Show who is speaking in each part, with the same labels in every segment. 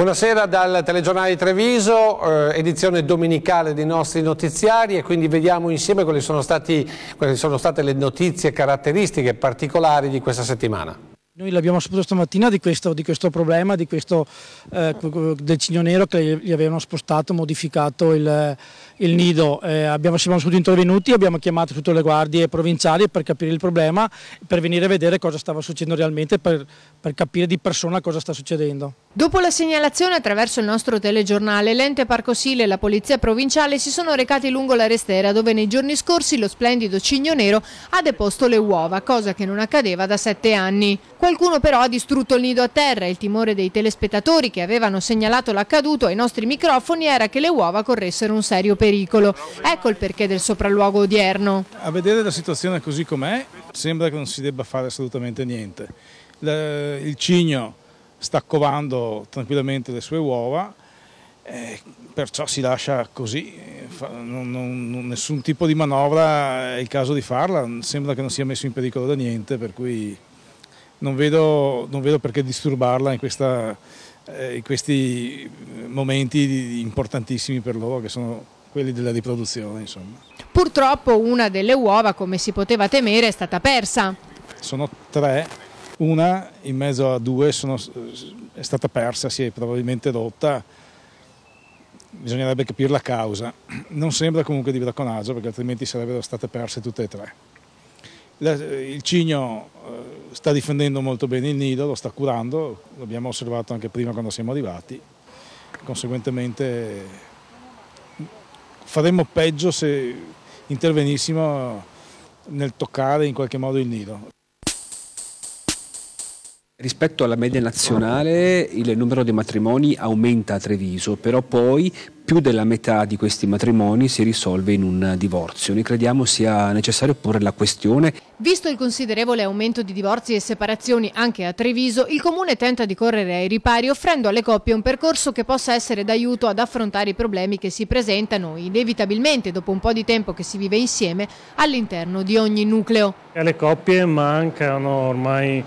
Speaker 1: Buonasera dal telegiornale Treviso, eh, edizione domenicale dei nostri notiziari e quindi vediamo insieme quali sono, stati, quali sono state le notizie caratteristiche particolari di questa settimana.
Speaker 2: Noi l'abbiamo saputo stamattina di questo, di questo problema, di questo, eh, del cigno nero che gli avevano spostato, modificato il, il nido, eh, abbiamo, siamo subito intervenuti, abbiamo chiamato tutte le guardie provinciali per capire il problema, per venire a vedere cosa stava succedendo realmente, per, per capire di persona cosa sta succedendo.
Speaker 3: Dopo la segnalazione attraverso il nostro telegiornale, l'ente Parco Sile e la Polizia Provinciale si sono recati lungo la Restera dove nei giorni scorsi lo splendido cigno nero ha deposto le uova, cosa che non accadeva da sette anni. Qualcuno però ha distrutto il nido a terra e il timore dei telespettatori che avevano segnalato l'accaduto ai nostri microfoni era che le uova corressero un serio pericolo pericolo. Ecco il perché del sopralluogo odierno.
Speaker 2: A vedere la situazione così com'è sembra che non si debba fare assolutamente niente. Il cigno sta covando tranquillamente le sue uova, eh, perciò si lascia così, nessun tipo di manovra è il caso di farla, sembra che non sia messo in pericolo da niente, per cui non vedo, non vedo perché disturbarla in, questa, eh, in questi momenti importantissimi per loro che sono quelli della riproduzione. Insomma.
Speaker 3: Purtroppo una delle uova, come si poteva temere, è stata persa.
Speaker 2: Sono tre, una in mezzo a due sono, è stata persa, si è probabilmente rotta, bisognerebbe capire la causa. Non sembra comunque di bracconaggio perché altrimenti sarebbero state perse tutte e tre. Il cigno eh, sta difendendo molto bene il nido, lo sta curando, l'abbiamo osservato anche prima quando siamo arrivati, conseguentemente faremmo peggio se intervenissimo nel toccare in qualche modo il nido.
Speaker 4: Rispetto alla media nazionale il numero dei matrimoni aumenta a Treviso, però poi più della metà di questi matrimoni si risolve in un divorzio. Noi crediamo sia necessario porre la questione.
Speaker 3: Visto il considerevole aumento di divorzi e separazioni anche a Treviso, il comune tenta di correre ai ripari offrendo alle coppie un percorso che possa essere d'aiuto ad affrontare i problemi che si presentano inevitabilmente dopo un po' di tempo che si vive insieme all'interno di ogni nucleo.
Speaker 5: Alle coppie mancano ormai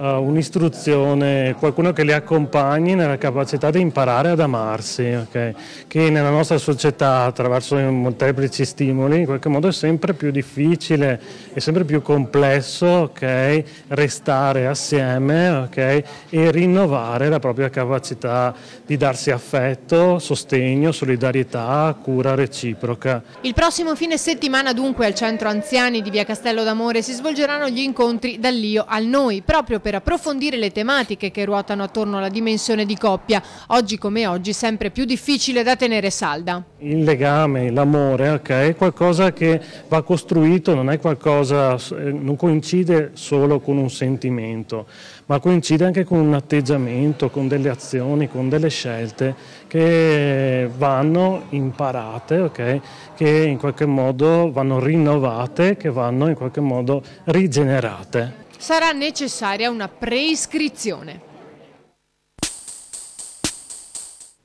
Speaker 5: eh, un'istruzione, qualcuno che li accompagni nella capacità di imparare ad amarsi, okay? che nella nostra società attraverso i molteplici stimoli in qualche modo è sempre più difficile, e sempre più complesso okay? restare assieme okay? e rinnovare la propria capacità di darsi affetto, sostegno, solidarietà, cura reciproca.
Speaker 3: Il prossimo fine settimana dunque al Centro Anziani di Via Castello d'Amore si svolgeranno gli incontri dall'Io al Noi, proprio per per approfondire le tematiche che ruotano attorno alla dimensione di coppia, oggi come oggi sempre più difficile da tenere salda.
Speaker 5: Il legame, l'amore okay, è qualcosa che va costruito, non, è qualcosa, eh, non coincide solo con un sentimento, ma coincide anche con un atteggiamento, con delle azioni, con delle scelte che vanno imparate, okay, che in qualche modo vanno rinnovate, che vanno in qualche modo rigenerate
Speaker 3: sarà necessaria una preiscrizione.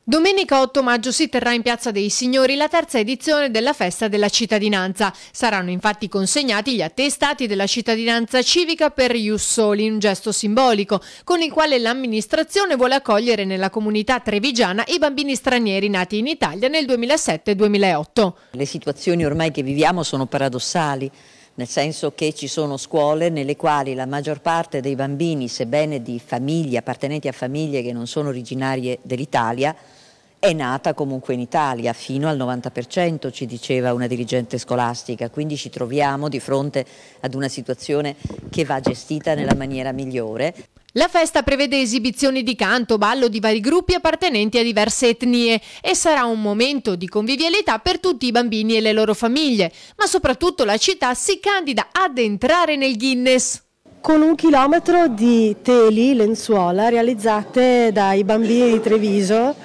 Speaker 3: Domenica 8 maggio si terrà in Piazza dei Signori la terza edizione della Festa della Cittadinanza. Saranno infatti consegnati gli attestati della cittadinanza civica per Jussoli, un gesto simbolico con il quale l'amministrazione vuole accogliere nella comunità trevigiana i bambini stranieri nati in Italia nel 2007-2008.
Speaker 6: Le situazioni ormai che viviamo sono paradossali nel senso
Speaker 7: che ci sono scuole nelle quali la maggior parte dei bambini, sebbene di famiglie, appartenenti a famiglie che non sono originarie dell'Italia, è nata comunque in Italia, fino al 90% ci diceva una dirigente scolastica, quindi ci troviamo di fronte ad una situazione che va gestita nella maniera migliore. La festa prevede
Speaker 3: esibizioni di canto, ballo di vari gruppi appartenenti a diverse etnie e sarà un momento di convivialità per tutti i bambini e le loro famiglie, ma soprattutto la città si candida ad entrare nel Guinness
Speaker 8: con un chilometro di teli, lenzuola, realizzate dai bambini di Treviso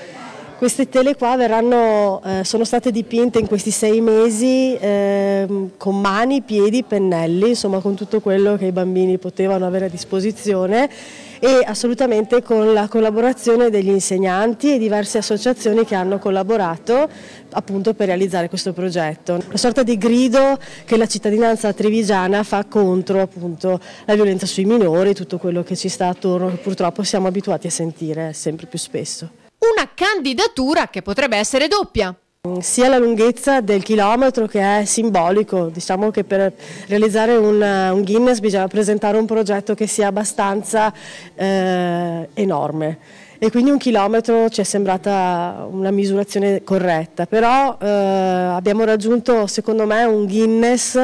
Speaker 8: queste tele qua verranno, eh, sono state dipinte in questi sei mesi eh, con mani, piedi, pennelli, insomma con tutto quello che i bambini potevano avere a disposizione e assolutamente con la collaborazione degli insegnanti e diverse associazioni che hanno collaborato appunto per realizzare questo progetto. Una sorta di grido che la cittadinanza trevigiana fa contro appunto la violenza sui minori e tutto quello che ci sta attorno che purtroppo siamo abituati a sentire sempre più spesso una
Speaker 3: candidatura che potrebbe essere doppia.
Speaker 8: Mm, sia la lunghezza del chilometro che è simbolico, diciamo che per realizzare un, eh, un Guinness bisogna presentare un progetto che sia abbastanza eh, enorme e quindi un chilometro ci è sembrata una misurazione corretta, però eh, abbiamo raggiunto secondo me un Guinness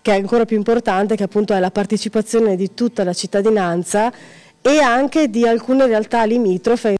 Speaker 8: che è ancora più importante, che appunto è la partecipazione di tutta la cittadinanza e anche di alcune realtà limitrofe.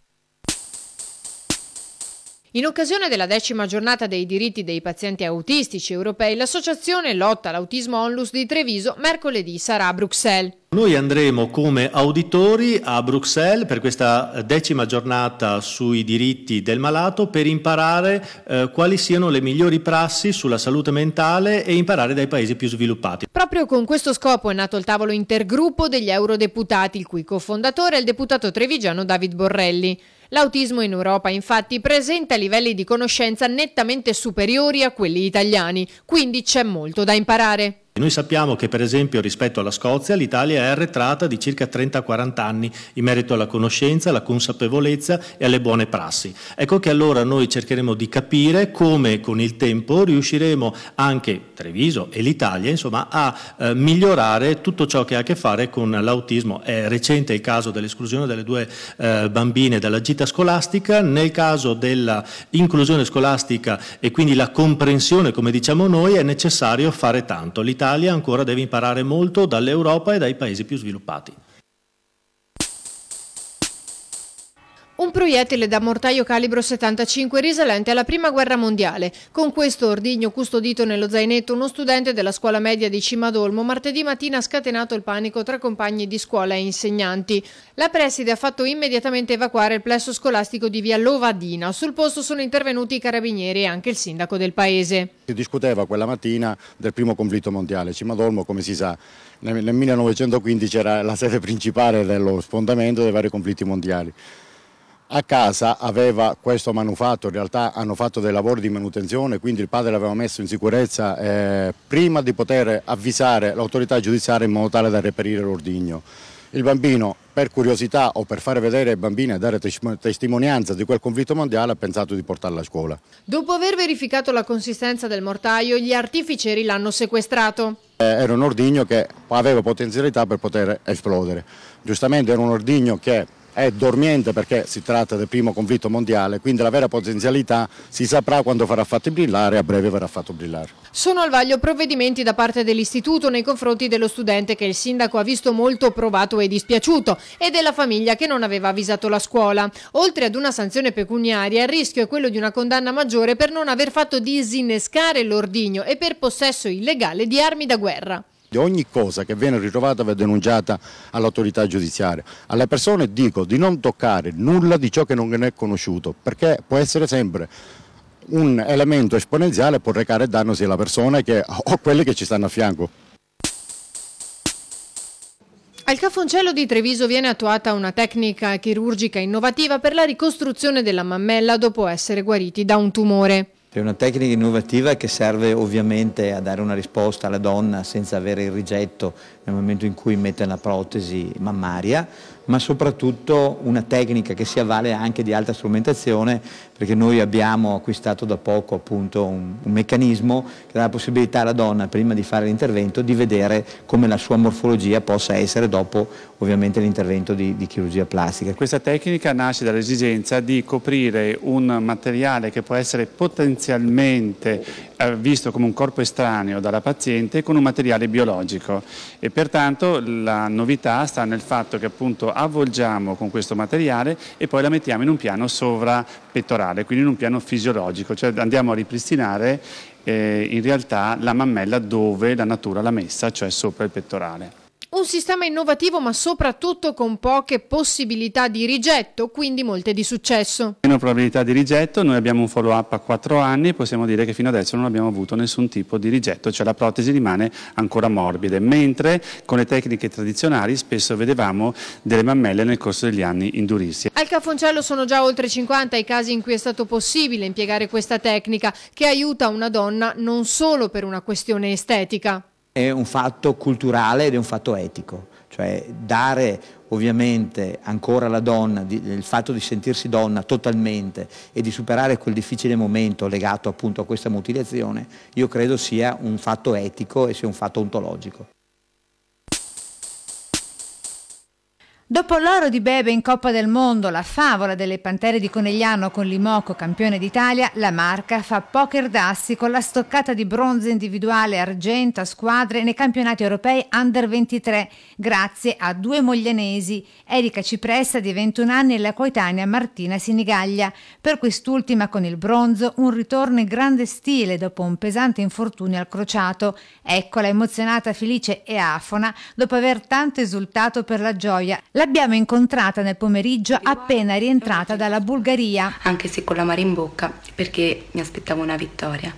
Speaker 3: In occasione della decima giornata dei diritti dei pazienti autistici europei, l'associazione Lotta all'Autismo Onlus di Treviso mercoledì sarà a Bruxelles.
Speaker 9: Noi andremo come auditori a Bruxelles per questa decima giornata sui diritti del malato per imparare eh, quali siano le migliori prassi sulla salute mentale e imparare dai paesi più sviluppati.
Speaker 3: Proprio con questo scopo è nato il tavolo intergruppo degli eurodeputati, il cui cofondatore è il deputato trevigiano David Borrelli. L'autismo in Europa infatti presenta livelli di conoscenza nettamente superiori a quelli italiani, quindi c'è molto da imparare.
Speaker 9: Noi sappiamo che per esempio rispetto alla Scozia l'Italia è arretrata di circa 30-40 anni in merito alla conoscenza, alla consapevolezza e alle buone prassi. Ecco che allora noi cercheremo di capire come con il tempo riusciremo anche Treviso e l'Italia insomma, a eh, migliorare tutto ciò che ha a che fare con l'autismo. È recente il caso dell'esclusione delle due eh, bambine dalla gita scolastica, nel caso dell'inclusione scolastica e quindi la comprensione come diciamo noi è necessario fare tanto. L'Italia l'Italia ancora deve imparare molto dall'Europa e dai paesi più sviluppati.
Speaker 3: Un proiettile da mortaio calibro 75 risalente alla prima guerra mondiale. Con questo ordigno custodito nello zainetto uno studente della scuola media di Cimadolmo martedì mattina ha scatenato il panico tra compagni di scuola e insegnanti. La preside ha fatto immediatamente evacuare il plesso scolastico di Via Lovadina. Sul posto sono intervenuti i carabinieri e anche il sindaco del paese.
Speaker 10: Si discuteva quella mattina del primo conflitto mondiale. Cimadolmo, come si sa, nel 1915 era la sede principale dello sfondamento dei vari conflitti mondiali. A casa aveva questo manufatto, in realtà hanno fatto dei lavori di manutenzione, quindi il padre l'aveva messo in sicurezza eh, prima di poter avvisare l'autorità giudiziaria in modo tale da reperire l'ordigno. Il bambino, per curiosità o per fare vedere ai bambini e dare testimonianza di quel conflitto mondiale, ha pensato di portarlo a scuola.
Speaker 3: Dopo aver verificato la consistenza del mortaio, gli artificieri l'hanno sequestrato.
Speaker 10: Eh, era un ordigno che aveva potenzialità per poter esplodere. Giustamente era un ordigno che è dormiente perché si tratta del primo conflitto mondiale, quindi la vera potenzialità si saprà quando verrà fatto brillare e a breve verrà fatto brillare.
Speaker 3: Sono al vaglio provvedimenti da parte dell'istituto nei confronti dello studente che il sindaco ha visto molto provato e dispiaciuto e della famiglia che non aveva avvisato la scuola. Oltre ad una sanzione pecuniaria, il rischio è quello di una condanna maggiore per non aver fatto disinnescare l'ordigno e per possesso illegale di armi da guerra
Speaker 10: di ogni cosa che viene ritrovata va denunciata all'autorità giudiziaria. Alle persone dico di non toccare nulla di ciò che non è conosciuto, perché può essere sempre un elemento esponenziale può recare danno sia alla persona che, o quelli che ci stanno a fianco.
Speaker 3: Al Caffoncello di Treviso viene attuata una tecnica chirurgica innovativa per la ricostruzione della mammella dopo essere guariti da un tumore.
Speaker 6: È una tecnica innovativa che serve ovviamente a dare una risposta alla donna senza avere il rigetto nel momento in cui mette la protesi mammaria, ma soprattutto una tecnica che si avvale anche di alta strumentazione, perché noi abbiamo acquistato da poco appunto un, un meccanismo che dà la possibilità alla donna, prima di fare l'intervento, di vedere come la sua morfologia possa essere dopo ovviamente l'intervento di, di chirurgia plastica.
Speaker 11: Questa tecnica nasce dall'esigenza di coprire un materiale che può essere potenzialmente eh, visto come un corpo estraneo dalla paziente con un materiale biologico e pertanto la novità sta nel fatto che appunto avvolgiamo con questo materiale e poi la mettiamo in un piano sovrapettorale, quindi in un piano fisiologico, cioè andiamo a ripristinare eh, in realtà la mammella dove la natura l'ha messa, cioè sopra il pettorale
Speaker 3: un sistema innovativo ma soprattutto con poche possibilità di rigetto, quindi molte di successo.
Speaker 11: Meno probabilità di rigetto, noi abbiamo un follow up a 4 anni e possiamo dire che fino adesso non abbiamo avuto nessun tipo di rigetto, cioè la protesi rimane ancora morbida, mentre con le tecniche tradizionali spesso vedevamo delle mammelle nel corso degli anni indurirsi.
Speaker 3: Al Cafoncello sono già oltre 50 i casi in cui è stato possibile impiegare questa tecnica che aiuta una donna non solo per una questione estetica
Speaker 6: è un fatto culturale ed è un fatto etico, cioè dare ovviamente ancora alla donna di, il fatto di sentirsi donna totalmente e di superare quel difficile momento legato appunto a questa mutilazione, io credo sia un fatto etico e sia un fatto ontologico.
Speaker 7: Dopo l'oro di Bebe in Coppa del Mondo, la favola delle Pantere di Conegliano con Limoco campione d'Italia, la marca fa poker d'assi con la stoccata di bronzo individuale argento a squadre nei campionati europei Under 23, grazie a due moglianesi, Erika Cipressa di 21 anni e la coetanea Martina Sinigaglia. Per quest'ultima con il bronzo un ritorno in grande stile dopo un pesante infortunio al crociato. Eccola emozionata, felice e afona dopo aver tanto esultato per la gioia. La L'abbiamo incontrata nel pomeriggio appena rientrata dalla Bulgaria. Anche se con la mare in bocca, perché mi aspettavo una vittoria.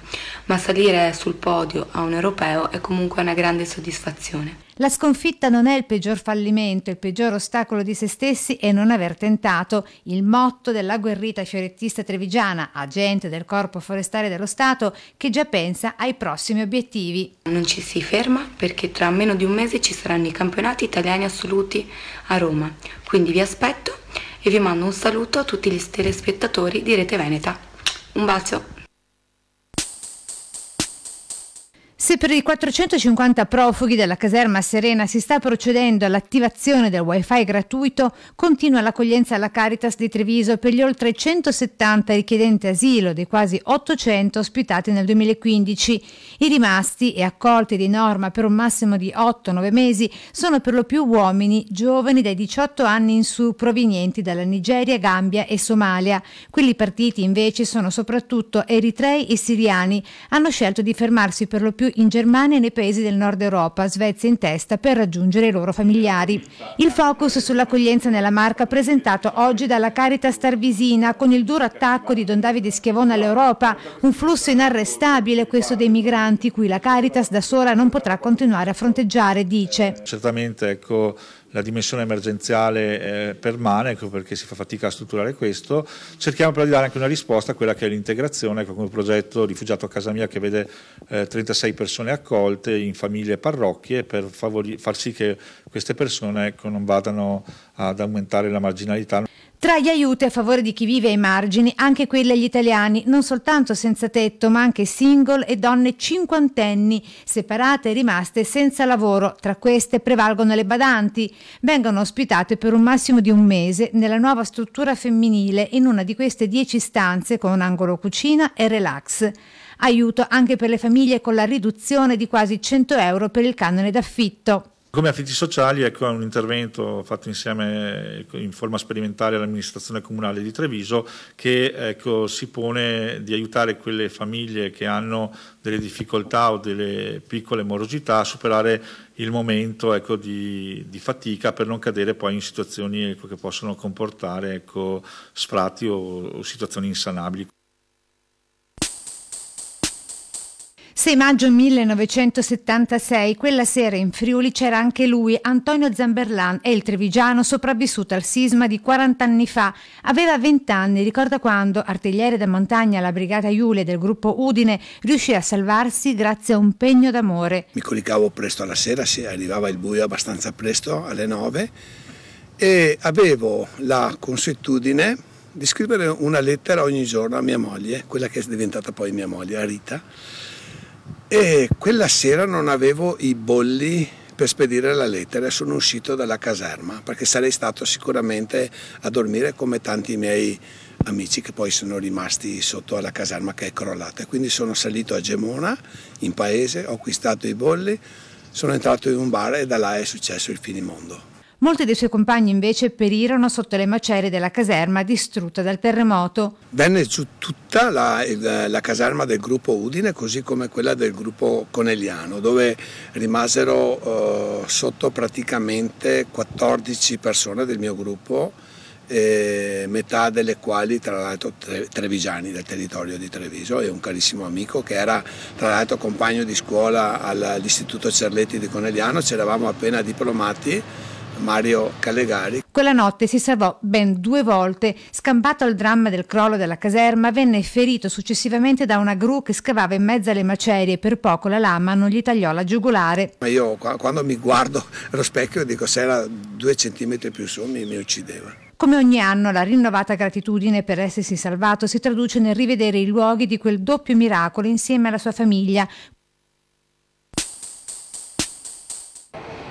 Speaker 7: Ma salire sul podio a un europeo è comunque una grande soddisfazione. La sconfitta non è il peggior fallimento, il peggior ostacolo di se stessi è non aver tentato. Il motto della guerrita fiorettista trevigiana, agente del Corpo Forestale dello Stato, che già pensa ai prossimi obiettivi. Non ci si ferma perché tra meno di un mese ci saranno i campionati italiani assoluti a Roma. Quindi vi aspetto e vi mando un saluto a tutti gli telespettatori di Rete Veneta. Un bacio! Se per i 450 profughi della caserma Serena si sta procedendo all'attivazione del wifi gratuito, continua l'accoglienza alla Caritas di Treviso per gli oltre 170 richiedenti asilo dei quasi 800 ospitati nel 2015. I rimasti e accolti di norma per un massimo di 8-9 mesi sono per lo più uomini giovani dai 18 anni in su provenienti dalla Nigeria, Gambia e Somalia. Quelli partiti invece sono soprattutto eritrei e siriani. Hanno scelto di fermarsi per lo più in Germania e nei paesi del nord Europa, Svezia in testa, per raggiungere i loro familiari. Il focus sull'accoglienza nella Marca presentato oggi dalla Caritas Tarvisina con il duro attacco di Don Davide Schiavone all'Europa, un flusso inarrestabile questo dei migranti cui la Caritas da sola non potrà continuare a fronteggiare, dice.
Speaker 9: Certamente ecco, la dimensione emergenziale eh, permane, ecco perché si fa fatica a strutturare questo. Cerchiamo però di dare anche una risposta a quella che è l'integrazione, ecco, come un progetto rifugiato a casa mia che vede eh, 36 persone accolte in famiglie e parrocchie per far sì che queste persone ecco, non vadano ad aumentare la marginalità.
Speaker 7: Tra gli aiuti a favore di chi vive ai margini, anche quelli agli italiani, non soltanto senza tetto, ma anche single e donne cinquantenni, separate e rimaste senza lavoro. Tra queste prevalgono le badanti. Vengono ospitate per un massimo di un mese nella nuova struttura femminile in una di queste dieci stanze con angolo cucina e relax. Aiuto anche per le famiglie con la riduzione di quasi 100 euro per il canone d'affitto.
Speaker 9: Come affitti sociali ecco, è un intervento fatto insieme in forma sperimentale all'amministrazione comunale di Treviso che ecco, si pone di aiutare quelle famiglie che hanno delle difficoltà o delle piccole morosità a superare il momento ecco, di, di, fatica per non cadere poi in situazioni ecco, che possono comportare ecco, sfratti o, o situazioni insanabili.
Speaker 7: 6 maggio 1976, quella sera in Friuli c'era anche lui, Antonio Zamberlan, e il trevigiano sopravvissuto al sisma di 40 anni fa. Aveva 20 anni, ricorda quando, artigliere da montagna alla brigata Iule del gruppo Udine, riuscì a salvarsi grazie a un pegno d'amore.
Speaker 1: Mi colicavo presto alla sera, si arrivava il buio abbastanza presto, alle 9, e avevo la consuetudine di scrivere una lettera ogni giorno a mia moglie, quella che è diventata poi mia moglie, a Rita e quella sera non avevo i bolli per spedire la lettera e sono uscito dalla caserma perché sarei stato sicuramente a dormire come tanti miei amici che poi sono rimasti sotto alla caserma che è crollata. Quindi sono salito a Gemona, in paese, ho acquistato i bolli, sono entrato in un bar e da là è successo il finimondo.
Speaker 7: Molti dei suoi compagni invece perirono sotto le macerie della caserma distrutta dal terremoto.
Speaker 1: Venne giù tutta la, la caserma del gruppo Udine, così come quella del gruppo Conegliano, dove rimasero eh, sotto praticamente 14 persone del mio gruppo, eh, metà delle quali tra l'altro tre, trevigiani del territorio di Treviso e un carissimo amico che era tra l'altro compagno di scuola all'Istituto Cerletti di Conegliano, ci eravamo appena diplomati Mario Calegari.
Speaker 7: Quella notte si salvò ben due volte, scampato al dramma del crollo della caserma, venne ferito successivamente da una gru che scavava in mezzo alle macerie e per poco la lama non gli tagliò la giugolare.
Speaker 1: Ma io quando mi guardo allo specchio dico se era due centimetri più su mi, mi uccideva.
Speaker 7: Come ogni anno la rinnovata gratitudine per essersi salvato si traduce nel rivedere i luoghi di quel doppio miracolo insieme alla sua famiglia,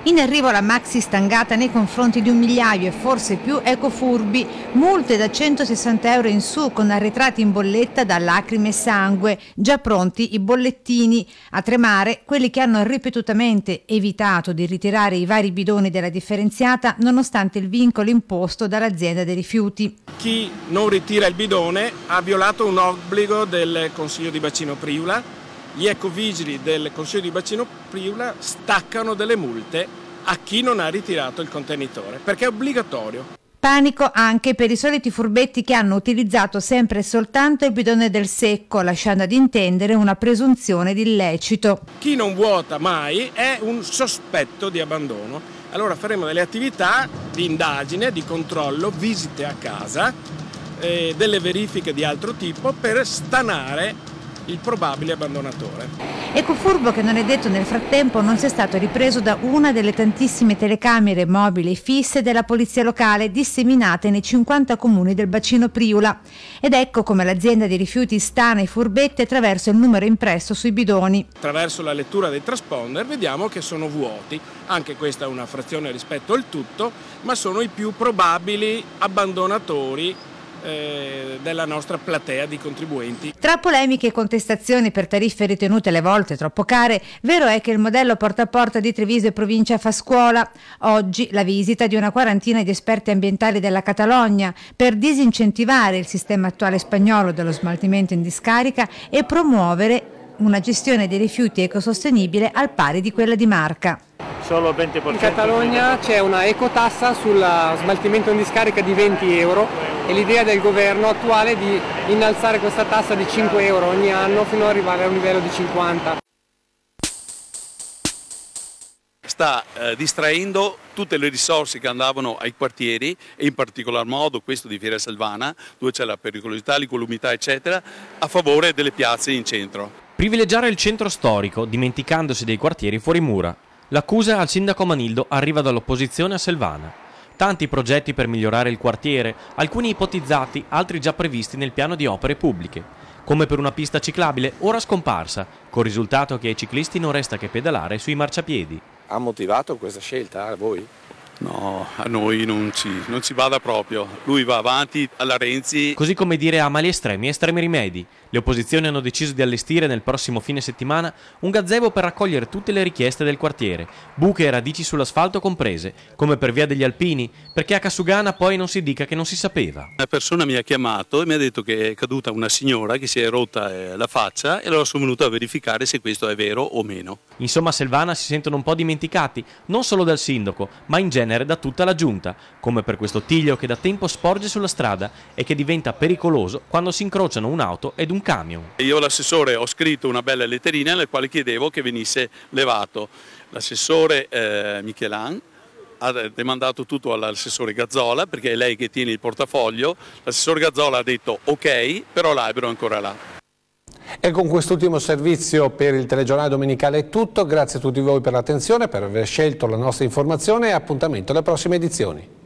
Speaker 7: In arrivo la maxi stangata nei confronti di un migliaio e forse più ecofurbi, multe da 160 euro in su con arretrati in bolletta da lacrime e sangue, già pronti i bollettini. A tremare quelli che hanno ripetutamente evitato di ritirare i vari bidoni della differenziata nonostante il vincolo imposto dall'azienda dei rifiuti.
Speaker 4: Chi non ritira il bidone ha violato un obbligo del Consiglio di Bacino Priula gli ecovigili del Consiglio di Bacino Priula staccano delle multe a chi non ha ritirato il contenitore, perché è obbligatorio.
Speaker 7: Panico anche per i soliti furbetti che hanno utilizzato sempre e soltanto il bidone del secco, lasciando ad intendere una presunzione di illecito.
Speaker 4: Chi non vuota mai è un sospetto di abbandono. Allora faremo delle attività di indagine, di controllo, visite a casa, eh, delle verifiche di altro tipo per stanare il probabile abbandonatore.
Speaker 7: Ecco furbo che non è detto nel frattempo non sia stato ripreso da una delle tantissime telecamere mobili fisse della polizia locale disseminate nei 50 comuni del bacino Priula. Ed ecco come l'azienda di rifiuti stana i furbetti attraverso il numero impresso sui bidoni.
Speaker 4: Attraverso la lettura dei transponder vediamo che sono vuoti, anche questa è una frazione rispetto al tutto, ma sono i più probabili abbandonatori eh, della nostra platea di contribuenti.
Speaker 7: Tra polemiche e contestazioni per tariffe ritenute alle volte troppo care, vero è che il modello porta a porta di Treviso e provincia fa scuola. Oggi la visita di una quarantina di esperti ambientali della Catalogna per disincentivare il sistema attuale spagnolo dello smaltimento in discarica e promuovere una gestione dei rifiuti ecosostenibile al pari di quella di Marca.
Speaker 5: Solo
Speaker 4: 20%? In Catalogna c'è una ecotassa sul eh, smaltimento in discarica di 20 euro e l'idea del governo attuale è di innalzare questa tassa di 5 euro ogni anno fino ad arrivare a un livello di 50.
Speaker 11: sta eh, distraendo tutte le risorse che andavano ai quartieri e in particolar modo questo di Fiera Salvana, dove c'è la pericolosità, l'incolumità eccetera a favore delle piazze in centro.
Speaker 6: Privilegiare il centro storico dimenticandosi dei quartieri fuori mura. L'accusa al sindaco Manildo arriva dall'opposizione a Selvana. Tanti progetti per migliorare il quartiere, alcuni ipotizzati, altri già previsti nel piano di opere pubbliche. Come per una pista ciclabile, ora scomparsa, col risultato che ai ciclisti non resta che pedalare sui marciapiedi.
Speaker 11: Ha motivato questa scelta a voi? No, a noi non ci, non ci vada proprio. Lui va avanti alla Renzi.
Speaker 6: Così come dire a mali estremi, estremi rimedi. Le opposizioni hanno deciso di allestire nel prossimo fine settimana un gazebo per raccogliere tutte le richieste del quartiere, buche e radici sull'asfalto comprese, come per via degli alpini, perché a Casugana poi non si dica che non si sapeva.
Speaker 11: Una persona mi ha chiamato e mi ha detto che è caduta una signora che si è rotta eh, la faccia e allora sono venuto a verificare se questo è vero o meno.
Speaker 6: Insomma, a Selvana si sentono un po' dimenticati, non solo dal sindaco, ma in genere genere da tutta la giunta, come per questo tiglio che da tempo sporge sulla strada e che diventa pericoloso quando si incrociano un'auto ed un camion.
Speaker 11: Io l'assessore ho scritto una bella letterina nella quale chiedevo che venisse levato. L'assessore eh, Michelan ha demandato tutto all'assessore Gazzola perché è lei che tiene il portafoglio, l'assessore Gazzola ha detto ok, però l'albero è ancora là.
Speaker 1: E con quest'ultimo servizio per il telegiornale domenicale è tutto, grazie a tutti voi per l'attenzione, per aver scelto la nostra informazione e appuntamento alle prossime edizioni.